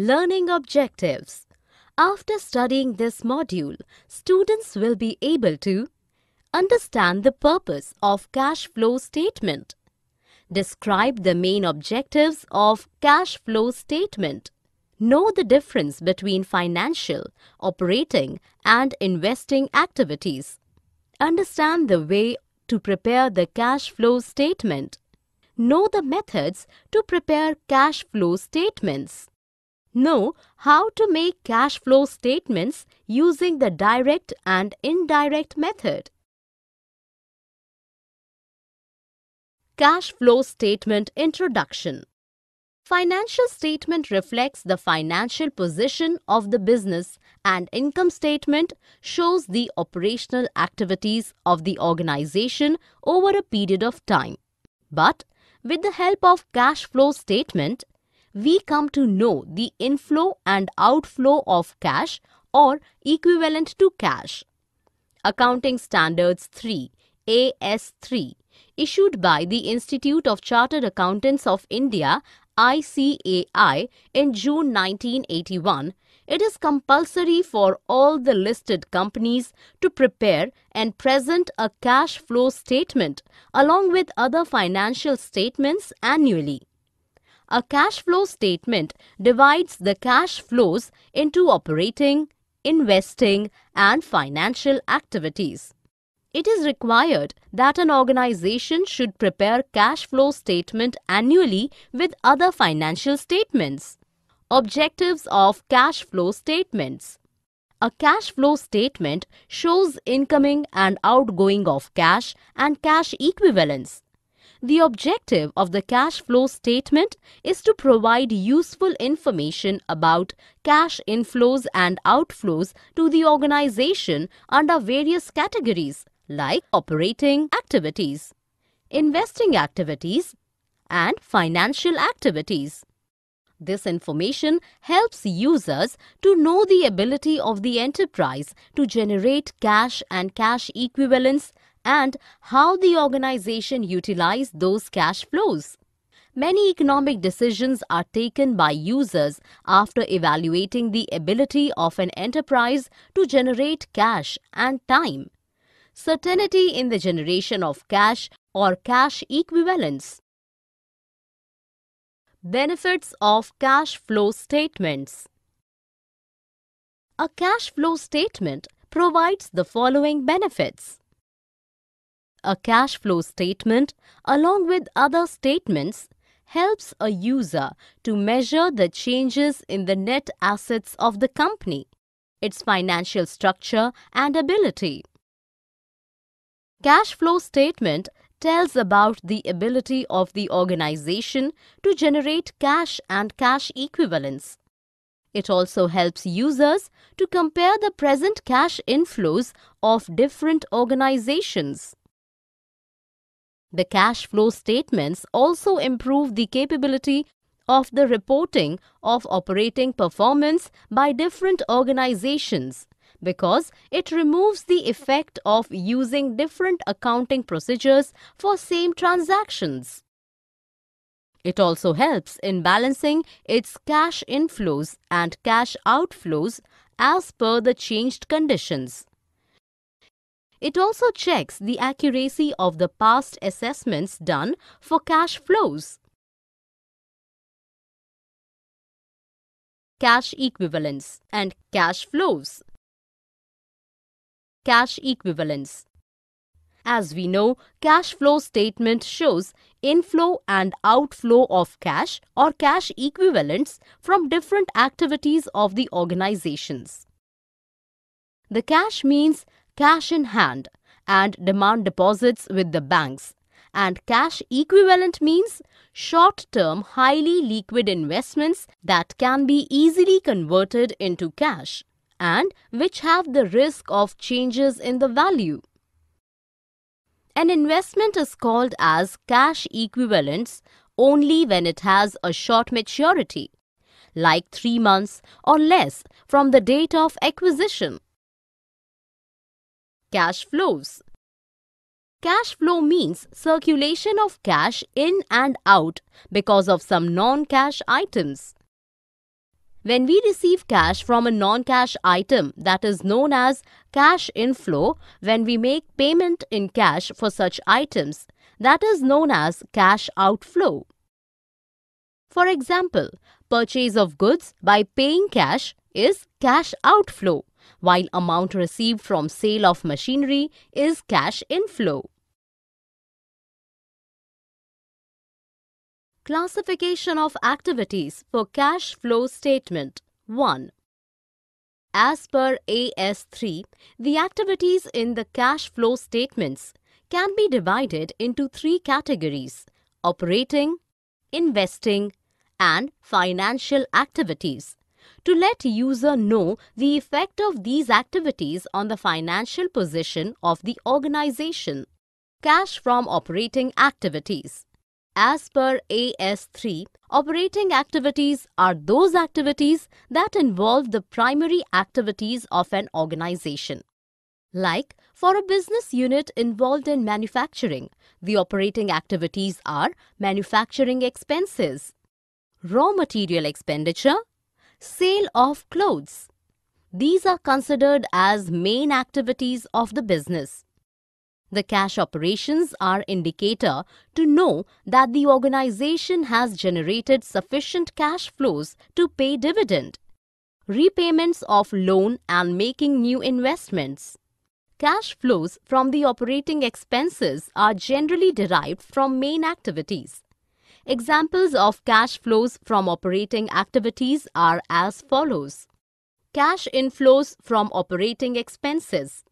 Learning Objectives After studying this module, students will be able to Understand the purpose of cash flow statement. Describe the main objectives of cash flow statement. Know the difference between financial, operating and investing activities. Understand the way to prepare the cash flow statement. Know the methods to prepare cash flow statements. Know how to make cash flow statements using the direct and indirect method. Cash flow statement introduction. Financial statement reflects the financial position of the business and income statement shows the operational activities of the organization over a period of time. But with the help of cash flow statement, we come to know the inflow and outflow of cash or equivalent to cash. Accounting Standards 3 AS3 issued by the Institute of Chartered Accountants of India ICAI in June 1981, it is compulsory for all the listed companies to prepare and present a cash flow statement along with other financial statements annually. A cash flow statement divides the cash flows into operating, investing and financial activities. It is required that an organization should prepare cash flow statement annually with other financial statements. Objectives of cash flow statements. A cash flow statement shows incoming and outgoing of cash and cash equivalents. The objective of the cash flow statement is to provide useful information about cash inflows and outflows to the organization under various categories like operating activities, investing activities, and financial activities. This information helps users to know the ability of the enterprise to generate cash and cash equivalents and how the organization utilize those cash flows. Many economic decisions are taken by users after evaluating the ability of an enterprise to generate cash and time. Certainty in the generation of cash or cash equivalents. Benefits of cash flow statements. A cash flow statement provides the following benefits. A cash flow statement along with other statements helps a user to measure the changes in the net assets of the company, its financial structure and ability. Cash flow statement tells about the ability of the organization to generate cash and cash equivalents. It also helps users to compare the present cash inflows of different organizations. The cash flow statements also improve the capability of the reporting of operating performance by different organizations because it removes the effect of using different accounting procedures for same transactions. It also helps in balancing its cash inflows and cash outflows as per the changed conditions. It also checks the accuracy of the past assessments done for cash flows. Cash equivalents and cash flows. Cash equivalents. As we know, cash flow statement shows inflow and outflow of cash or cash equivalents from different activities of the organizations. The cash means cash in hand and demand deposits with the banks. And cash equivalent means short-term highly liquid investments that can be easily converted into cash and which have the risk of changes in the value. An investment is called as cash equivalents only when it has a short maturity, like 3 months or less from the date of acquisition. Cash flows. Cash flow means circulation of cash in and out because of some non-cash items. When we receive cash from a non-cash item that is known as cash inflow, when we make payment in cash for such items, that is known as cash outflow. For example, purchase of goods by paying cash is cash outflow while amount received from sale of machinery is cash inflow. Classification of activities for cash flow statement 1. As per AS3, the activities in the cash flow statements can be divided into three categories operating, investing, and financial activities to let user know the effect of these activities on the financial position of the organization. Cash from operating activities. As per AS3, operating activities are those activities that involve the primary activities of an organization. Like, for a business unit involved in manufacturing, the operating activities are manufacturing expenses, raw material expenditure sale of clothes. These are considered as main activities of the business. The cash operations are indicator to know that the organization has generated sufficient cash flows to pay dividend, repayments of loan and making new investments. Cash flows from the operating expenses are generally derived from main activities Examples of cash flows from operating activities are as follows. Cash inflows from operating expenses.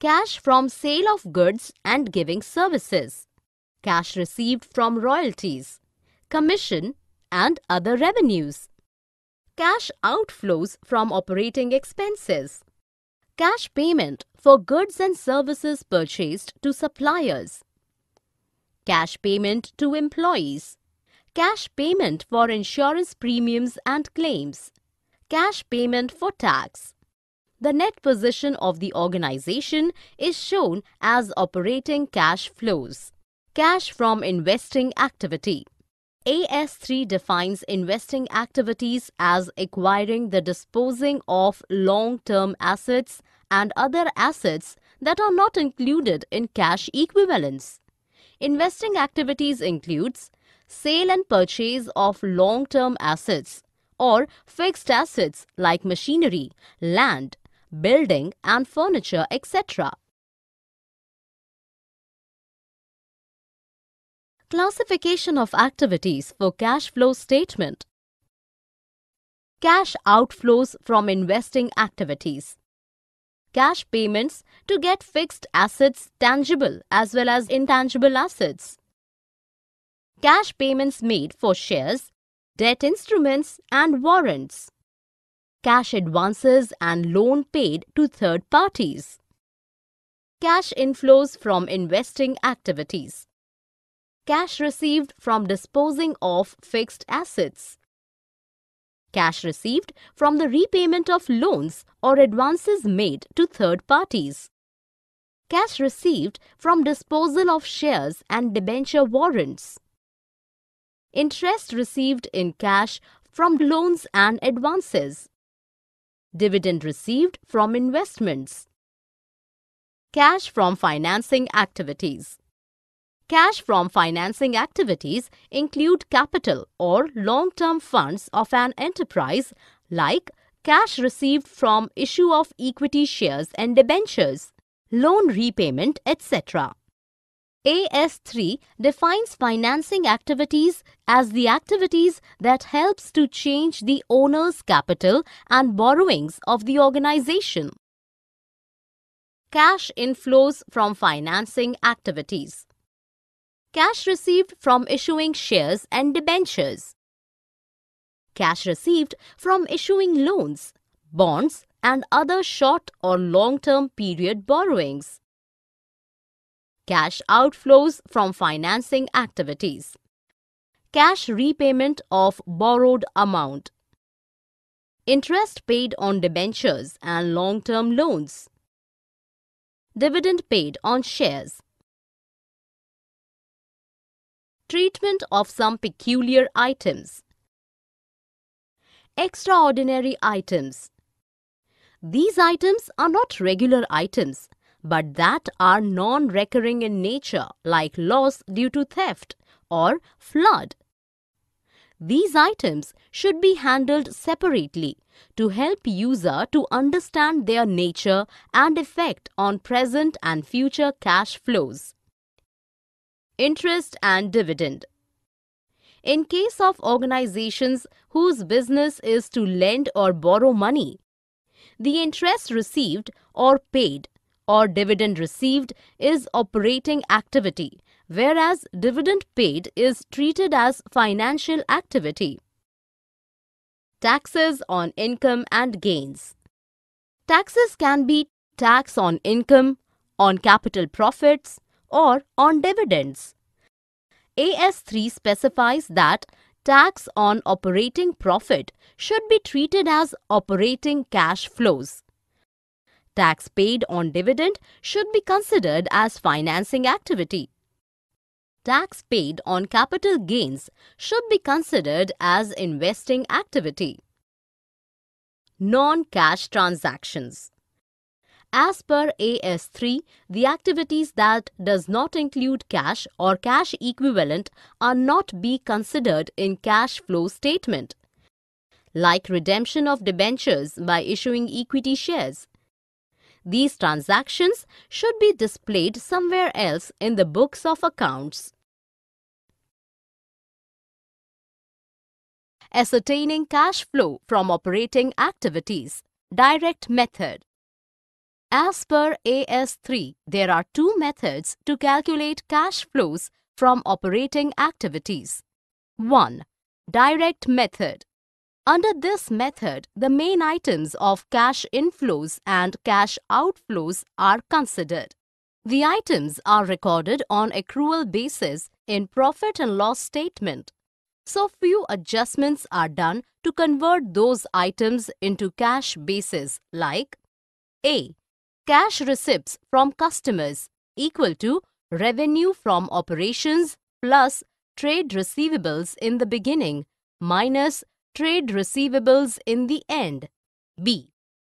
Cash from sale of goods and giving services. Cash received from royalties, commission and other revenues. Cash outflows from operating expenses. Cash payment for goods and services purchased to suppliers. Cash payment to employees Cash payment for insurance premiums and claims. Cash payment for tax. The net position of the organization is shown as operating cash flows. Cash from investing activity. AS3 defines investing activities as acquiring the disposing of long-term assets and other assets that are not included in cash equivalents. Investing activities includes sale and purchase of long-term assets or fixed assets like machinery, land, building and furniture, etc. Classification of activities for cash flow statement. Cash outflows from investing activities. Cash payments to get fixed assets tangible as well as intangible assets cash payments made for shares, debt instruments and warrants, cash advances and loan paid to third parties, cash inflows from investing activities, cash received from disposing of fixed assets, cash received from the repayment of loans or advances made to third parties, cash received from disposal of shares and debenture warrants interest received in cash from loans and advances, dividend received from investments, cash from financing activities. Cash from financing activities include capital or long-term funds of an enterprise like cash received from issue of equity shares and debentures, loan repayment, etc. AS3 defines financing activities as the activities that helps to change the owner's capital and borrowings of the organization. Cash inflows from financing activities. Cash received from issuing shares and debentures. Cash received from issuing loans, bonds and other short or long-term period borrowings Cash outflows from financing activities. Cash repayment of borrowed amount. Interest paid on debentures and long-term loans. Dividend paid on shares. Treatment of some peculiar items. Extraordinary items. These items are not regular items but that are non recurring in nature, like loss due to theft or flood. These items should be handled separately to help user to understand their nature and effect on present and future cash flows. Interest and dividend. In case of organizations whose business is to lend or borrow money, the interest received or paid or dividend received is operating activity, whereas dividend paid is treated as financial activity. Taxes on income and gains. Taxes can be tax on income, on capital profits, or on dividends. AS3 specifies that tax on operating profit should be treated as operating cash flows. Tax paid on dividend should be considered as financing activity. Tax paid on capital gains should be considered as investing activity. Non-cash transactions as per AS3, the activities that does not include cash or cash equivalent are not be considered in cash flow statement. Like redemption of debentures by issuing equity shares, these transactions should be displayed somewhere else in the books of accounts. Ascertaining cash flow from operating activities. Direct method. As per AS3, there are two methods to calculate cash flows from operating activities. 1. Direct method. Under this method, the main items of cash inflows and cash outflows are considered. The items are recorded on accrual basis in profit and loss statement. So few adjustments are done to convert those items into cash basis like A. Cash receipts from customers equal to revenue from operations plus trade receivables in the beginning minus Trade receivables in the end. B.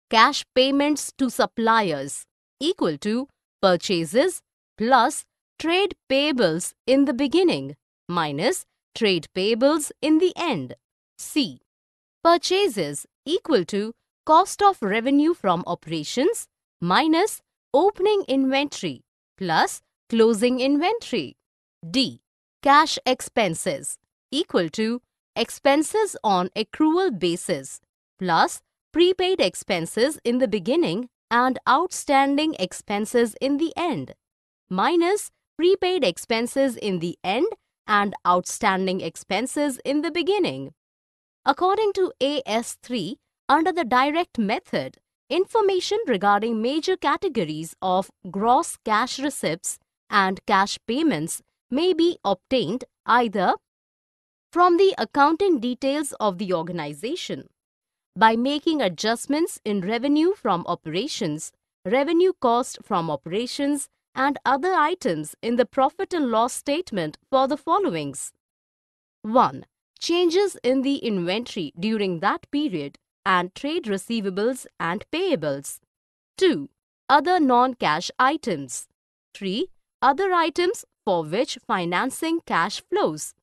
Cash payments to suppliers equal to purchases plus trade payables in the beginning minus trade payables in the end. C. Purchases equal to cost of revenue from operations minus opening inventory plus closing inventory. D. Cash expenses equal to expenses on accrual basis, plus prepaid expenses in the beginning and outstanding expenses in the end, minus prepaid expenses in the end and outstanding expenses in the beginning. According to AS3, under the direct method, information regarding major categories of gross cash receipts and cash payments may be obtained either from the accounting details of the organization by making adjustments in revenue from operations, revenue cost from operations, and other items in the profit and loss statement for the followings. 1. Changes in the inventory during that period and trade receivables and payables. 2. Other non-cash items. 3. Other items for which financing cash flows.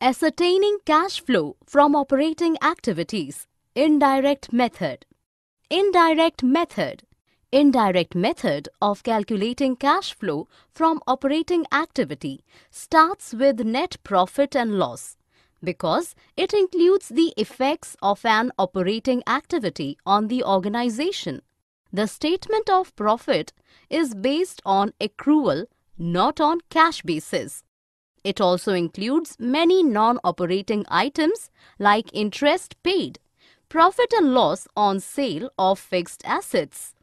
Ascertaining cash flow from operating activities. Indirect method. Indirect method. Indirect method of calculating cash flow from operating activity starts with net profit and loss because it includes the effects of an operating activity on the organization. The statement of profit is based on accrual, not on cash basis. It also includes many non-operating items like interest paid, profit and loss on sale of fixed assets.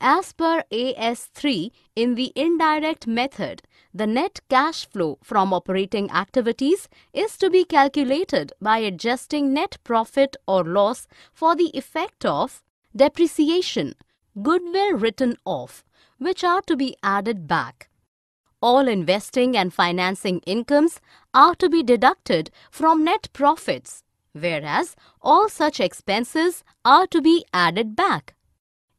As per AS3, in the indirect method, the net cash flow from operating activities is to be calculated by adjusting net profit or loss for the effect of depreciation, goodwill written off, which are to be added back all investing and financing incomes are to be deducted from net profits, whereas all such expenses are to be added back.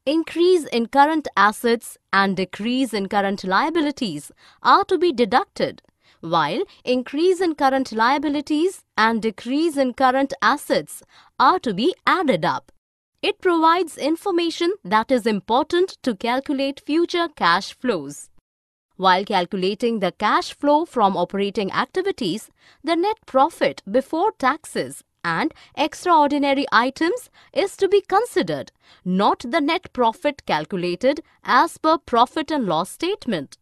Increase in current assets and decrease in current liabilities are to be deducted, while increase in current liabilities and decrease in current assets are to be added up. It provides information that is important to calculate future cash flows. While calculating the cash flow from operating activities, the net profit before taxes and extraordinary items is to be considered, not the net profit calculated as per profit and loss statement.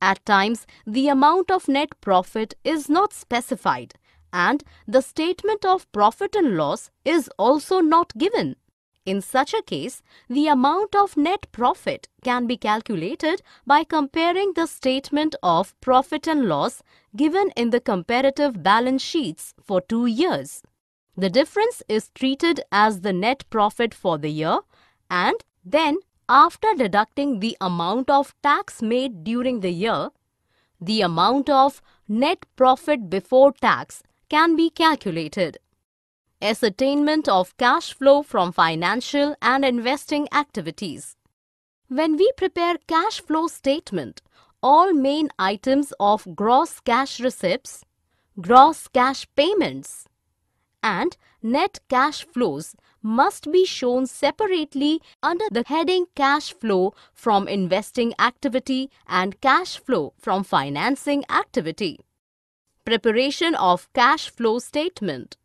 At times, the amount of net profit is not specified and the statement of profit and loss is also not given. In such a case, the amount of net profit can be calculated by comparing the statement of profit and loss given in the comparative balance sheets for two years. The difference is treated as the net profit for the year and then after deducting the amount of tax made during the year, the amount of net profit before tax can be calculated ascertainment of cash flow from financial and investing activities. When we prepare cash flow statement, all main items of gross cash receipts, gross cash payments, and net cash flows must be shown separately under the heading cash flow from investing activity and cash flow from financing activity. Preparation of cash flow statement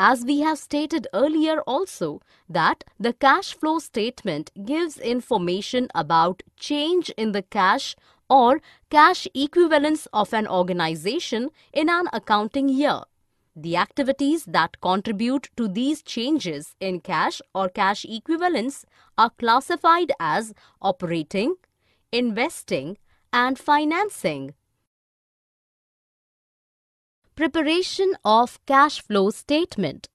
as we have stated earlier also that the cash flow statement gives information about change in the cash or cash equivalence of an organization in an accounting year. The activities that contribute to these changes in cash or cash equivalents are classified as operating, investing and financing. Preparation of cash flow statement.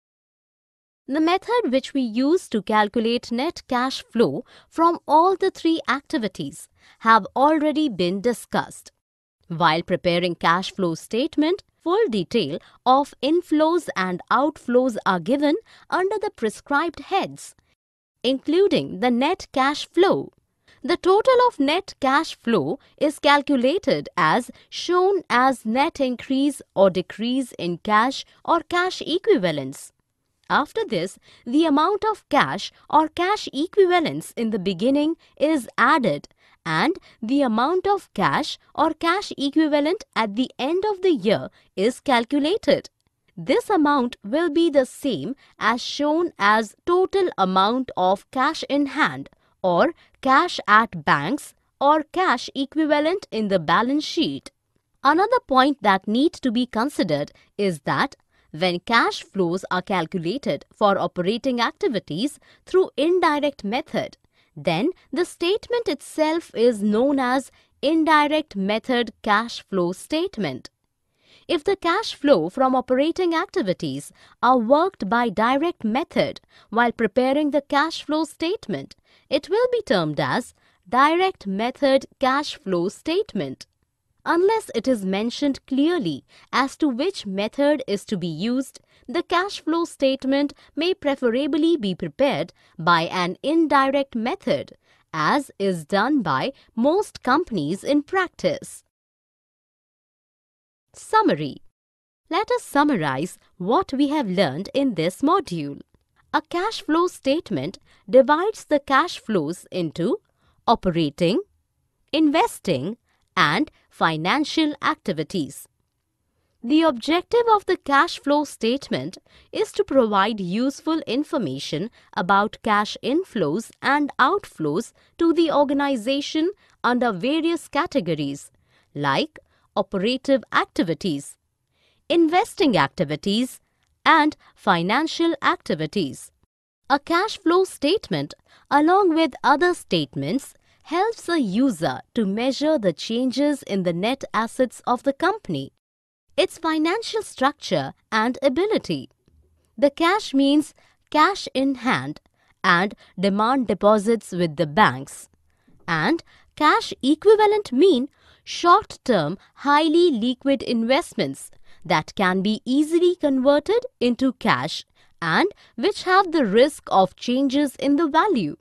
The method which we use to calculate net cash flow from all the three activities have already been discussed. While preparing cash flow statement, full detail of inflows and outflows are given under the prescribed heads, including the net cash flow. The total of net cash flow is calculated as shown as net increase or decrease in cash or cash equivalents. After this, the amount of cash or cash equivalents in the beginning is added and the amount of cash or cash equivalent at the end of the year is calculated. This amount will be the same as shown as total amount of cash in hand or cash at banks or cash equivalent in the balance sheet. Another point that needs to be considered is that when cash flows are calculated for operating activities through indirect method, then the statement itself is known as indirect method cash flow statement. If the cash flow from operating activities are worked by direct method while preparing the cash flow statement, it will be termed as direct method cash flow statement unless it is mentioned clearly as to which method is to be used, the cash flow statement may preferably be prepared by an indirect method, as is done by most companies in practice. Summary Let us summarize what we have learned in this module. A cash flow statement divides the cash flows into operating, investing, and financial activities. The objective of the cash flow statement is to provide useful information about cash inflows and outflows to the organization under various categories like operative activities, investing activities and financial activities. A cash flow statement along with other statements helps a user to measure the changes in the net assets of the company, its financial structure and ability. The cash means cash in hand and demand deposits with the banks and cash equivalent mean short-term, highly liquid investments that can be easily converted into cash and which have the risk of changes in the value.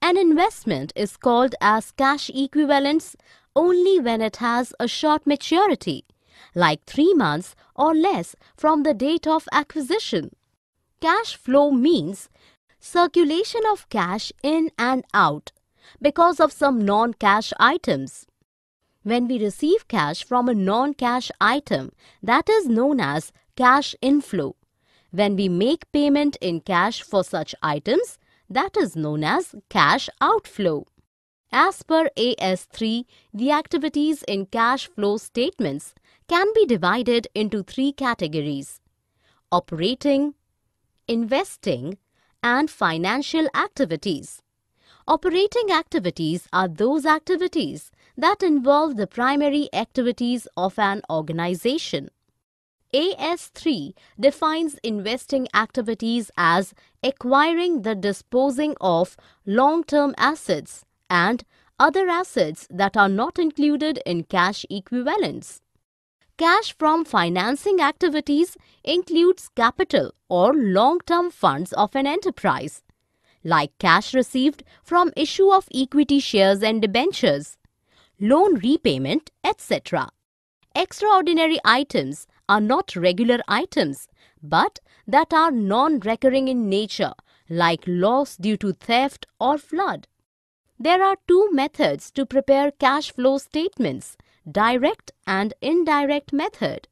An investment is called as cash equivalents only when it has a short maturity, like 3 months or less from the date of acquisition. Cash flow means circulation of cash in and out because of some non-cash items when we receive cash from a non-cash item that is known as cash inflow. When we make payment in cash for such items that is known as cash outflow. As per AS3, the activities in cash flow statements can be divided into three categories. Operating, investing and financial activities. Operating activities are those activities that involve the primary activities of an organization. AS3 defines investing activities as acquiring the disposing of long-term assets and other assets that are not included in cash equivalents. Cash from financing activities includes capital or long-term funds of an enterprise, like cash received from issue of equity shares and debentures, loan repayment, etc. Extraordinary items are not regular items but that are non-recurring in nature like loss due to theft or flood. There are two methods to prepare cash flow statements, direct and indirect method.